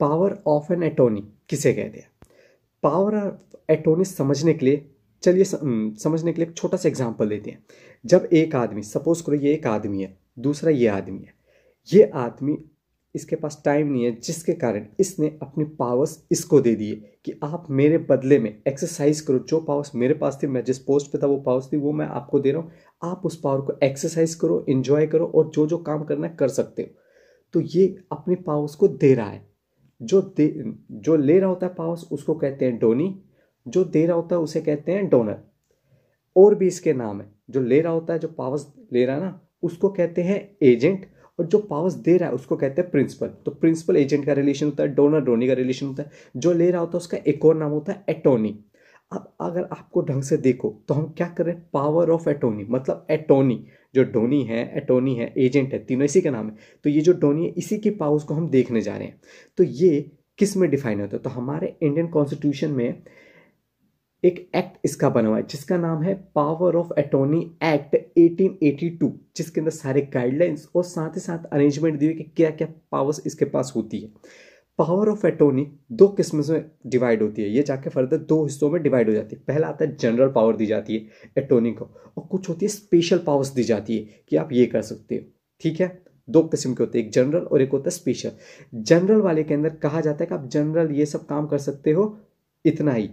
power of N atony किसे कहते हैं पावर ऑफ एटोनी समझने के लिए चलिए समझने के लिए एक छोटा सा एग्जाम्पल देते हैं जब एक आदमी सपोज करो ये एक आदमी है दूसरा ये आदमी है ये आदमी इसके पास टाइम नहीं है जिसके कारण इसने अपनी पावर्स इसको दे दिए कि आप मेरे बदले में एक्सरसाइज करो जो पावर्स मेरे पास थी मैं जिस पोस्ट पे था वो पावर्स थी वो मैं आपको दे रहा हूँ आप उस पावर को एक्सरसाइज करो इन्जॉय करो और जो जो काम करना कर सकते हो तो ये अपनी पावर्स को दे रहा है जो दे जो ले रहा होता है पावर्स उसको कहते हैं डोनी जो दे रहा होता है उसे कहते हैं डोनर और भी इसके नाम है जो ले रहा होता है जो पावर्स ले रहा है ना उसको कहते हैं एजेंट और जो पावर्स दे रहा है उसको कहते हैं प्रिंसिपल तो प्रिंसिपल एजेंट का रिलेशन होता है डोनर डोनी का रिलेशन होता है जो ले रहा होता है उसका एक और नाम होता है एटोनी अब अगर आपको ढंग से देखो तो हम क्या कर रहे हैं पावर ऑफ एटोनी मतलब एटोनी जो डोनी है एटोनी है एजेंट है तीनों इसी का नाम है तो ये जो डोनी है इसी के पावर्स को हम देखने जा रहे हैं तो ये किस में डिफाइन होता है तो हमारे इंडियन कॉन्स्टिट्यूशन में एक एक्ट इसका बना हुआ है जिसका नाम है पावर ऑफ एटोनी एक्ट 1882 जिसके अंदर सारे गाइडलाइंस और साथ ही साथ अरेंजमेंट दिए कि क्या क्या पावर्स इसके पास होती है पावर ऑफ एटोनी दो किस्म से डिवाइड होती है ये जाके फर्दर दो हिस्सों में डिवाइड हो जाती है पहला आता है जनरल पावर दी जाती है एटोनी को और कुछ होती है स्पेशल पावर्स दी जाती है कि आप ये कर सकते हो ठीक है दो किस्म के होते हैं एक जनरल और एक होता है स्पेशल जनरल वाले के अंदर कहा जाता है कि आप जनरल ये सब काम कर सकते हो इतना ही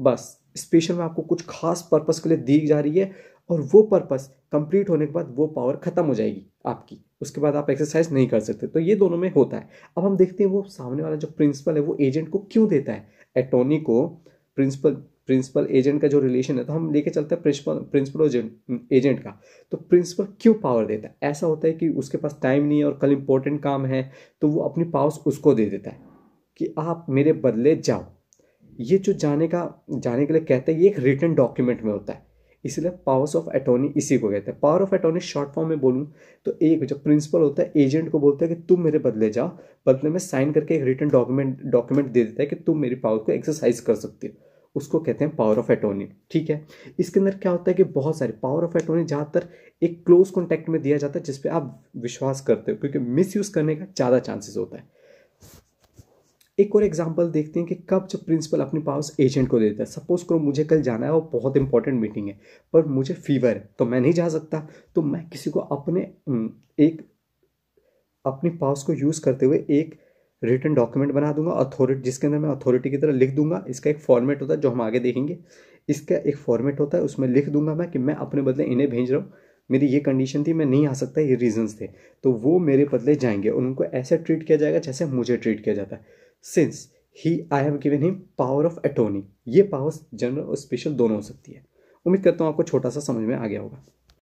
बस स्पेशल में आपको कुछ खास पर्पस के लिए दी जा रही है और वो पर्पस कंप्लीट होने के बाद वो पावर खत्म हो जाएगी आपकी उसके बाद आप एक्सरसाइज नहीं कर सकते तो ये दोनों में होता है अब हम देखते हैं वो सामने वाला जो प्रिंसिपल है वो एजेंट को क्यों देता है एटोनी को प्रिंसिपल प्रिंसिपल एजेंट का जो रिलेशन है तो हम लेके चलते हैं प्रिंसिपल प्रिंसिपल एजेंट का तो प्रिंसिपल क्यों पावर देता है ऐसा होता है कि उसके पास टाइम नहीं है और कल इंपॉर्टेंट काम है तो वो अपनी पावर्स उसको दे देता है कि आप मेरे बदले जाओ ये जो जाने का जाने के लिए कहते हैं ये एक रिटर्न डॉक्यूमेंट में होता है इसलिए पावर्स ऑफ अटोर्नी इसी को कहते हैं power of attorney short form में बोलूँ तो एक जो प्रिंसिपल होता है एजेंट को बोलता है कि तुम मेरे बदले जाओ बदले में साइन करके एक रिटर्न डॉक्यूमेंट डॉक्यूमेंट दे देता है कि तुम मेरी पावर को एक्सरसाइज कर सकते हो उसको कहते हैं पावर ऑफ अटोर्नी ठीक है इसके अंदर क्या होता है कि बहुत सारे पावर ऑफ अटोर्नी ज़्यादातर एक क्लोज कॉन्टैक्ट में दिया जाता है जिसपे आप विश्वास करते हो क्योंकि मिस यूज़ करने का ज़्यादा चांसेस होता है एक और एग्जाम्पल देखते हैं कि कब जब प्रिंसिपल अपने पास एजेंट को देता है सपोज करो मुझे कल जाना है वो बहुत इंपॉर्टेंट मीटिंग है पर मुझे फीवर है तो मैं नहीं जा सकता तो मैं किसी को अपने एक अपने पास को यूज़ करते हुए एक रिटर्न डॉक्यूमेंट बना दूंगा अथॉरिटी जिसके अंदर मैं अथॉरिटी की तरह लिख दूंगा इसका एक फॉर्मेट होता है जो हम आगे देखेंगे इसका एक फॉर्मेट होता है उसमें लिख दूंगा मैं कि मैं अपने बदले इन्हें भेज रहा हूँ मेरी ये कंडीशन थी मैं नहीं आ सकता ये रीजंस थे तो वो मेरे बदले जाएंगे उनको ऐसे ट्रीट किया जाएगा जैसे मुझे ट्रीट किया जाता है since he I have given him power of attorney ये पावर्स जनरल और स्पेशल दोनों हो सकती है उम्मीद करता हूँ आपको छोटा सा समझ में आ गया होगा